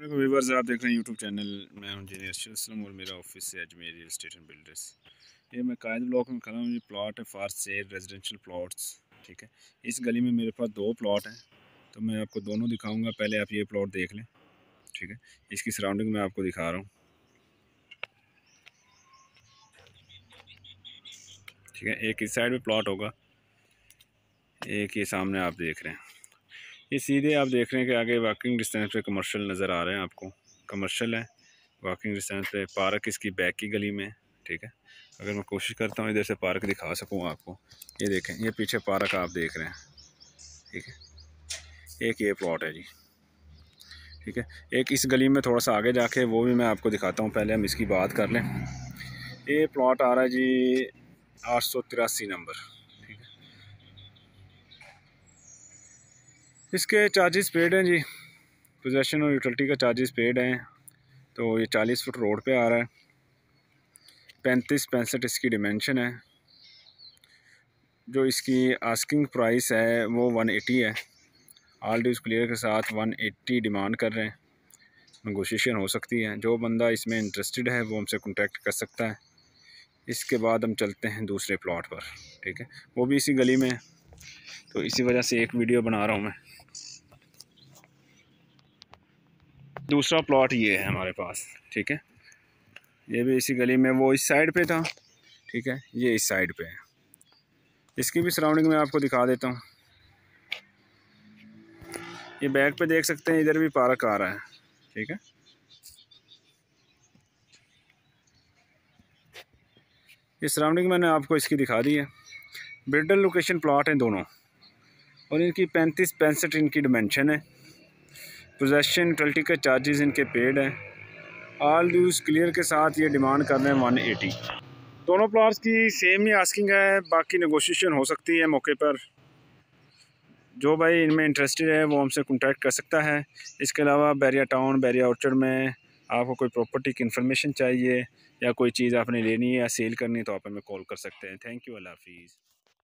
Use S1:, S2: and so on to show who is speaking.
S1: viewers आप देख रहे हैं यूट्यूब चैनल मैं हूं इंजीनियर असलम और मेरा ऑफिस है Ajmer real estate and builders ये मैं कायद ब्लॉक में खड़ा हूँ ये प्लॉट है फार सेल रेजिडेंशियल प्लॉट्स ठीक है इस गली में मेरे पास दो प्लॉट हैं तो मैं आपको दोनों दिखाऊंगा पहले आप ये प्लॉट देख लें ठीक है इसकी सराउंडिंग मैं आपको दिखा रहा हूँ ठीक है एक इस साइड में प्लॉट होगा एक ये सामने आप देख रहे हैं ये सीधे आप देख रहे हैं कि आगे वॉकिंग डिस्टेंस पे कमर्शियल नज़र आ रहे हैं आपको कमर्शियल है वॉकिंग डिस्टेंस पे पार्क इसकी बैक की गली में ठीक है अगर मैं कोशिश करता हूँ इधर से पार्क दिखा सकूँ आपको ये देखें ये पीछे पार्क आप देख रहे हैं ठीक है एक ये प्लॉट है जी ठीक है एक इस गली में थोड़ा सा आगे जाके वो भी मैं आपको दिखाता हूँ पहले हम इसकी बात कर लें ये प्लॉट आ रहा है जी आठ सौ तिरासी नंबर इसके चार्जेस पेड हैं जी पोजेसन और यूटिलिटी का चार्जेस पेड हैं तो ये चालीस फुट रोड पे आ रहा है पैंतीस पैंसठ इसकी डिमेंशन है जो इसकी आस्किंग प्राइस है वो वन एटी है आल ड्यूज क्लियर के साथ वन एट्टी डिमांड कर रहे हैं नगोशिएशन हो सकती है जो बंदा इसमें इंटरेस्टेड है वो हमसे कॉन्टेक्ट कर सकता है इसके बाद हम चलते हैं दूसरे प्लॉट पर ठीक है वो भी इसी गली में है तो इसी वजह से एक वीडियो बना रहा हूँ मैं दूसरा प्लॉट ये है हमारे पास ठीक है ये भी इसी गली में वो इस साइड पे था ठीक है ये इस साइड पे है इसकी भी सराउंडिंग में आपको दिखा देता हूँ ये बैक पे देख सकते हैं इधर भी पार्क आ रहा है ठीक है ये सराउंडिंग मैंने आपको इसकी दिखा दी है ब्रिडल लोकेशन प्लॉट हैं दोनों और इनकी पैंतीस पैंसठ इनकी डिमेंशन है पोजेसन ट्वेल्टी के चार्जेस इनके पेड हैं आल ड्यूज क्लियर के साथ ये डिमांड कर रहे हैं वन एटी दोनों प्लाट्स की सेम ही आस्किंग है बाकी नगोशिएशन हो सकती है मौके पर जो भाई इनमें इंटरेस्टेड है वो हमसे कॉन्टेक्ट कर सकता है इसके अलावा बैरिया टाउन बैरिया ऑर्चर्ड में आपको कोई प्रॉपर्टी की इन्फॉर्मेशन चाहिए या कोई चीज़ आपने लेनी है या सेल करनी है तो आप हमें कॉल कर सकते हैं थैंक यू अल्लाह हाफिज़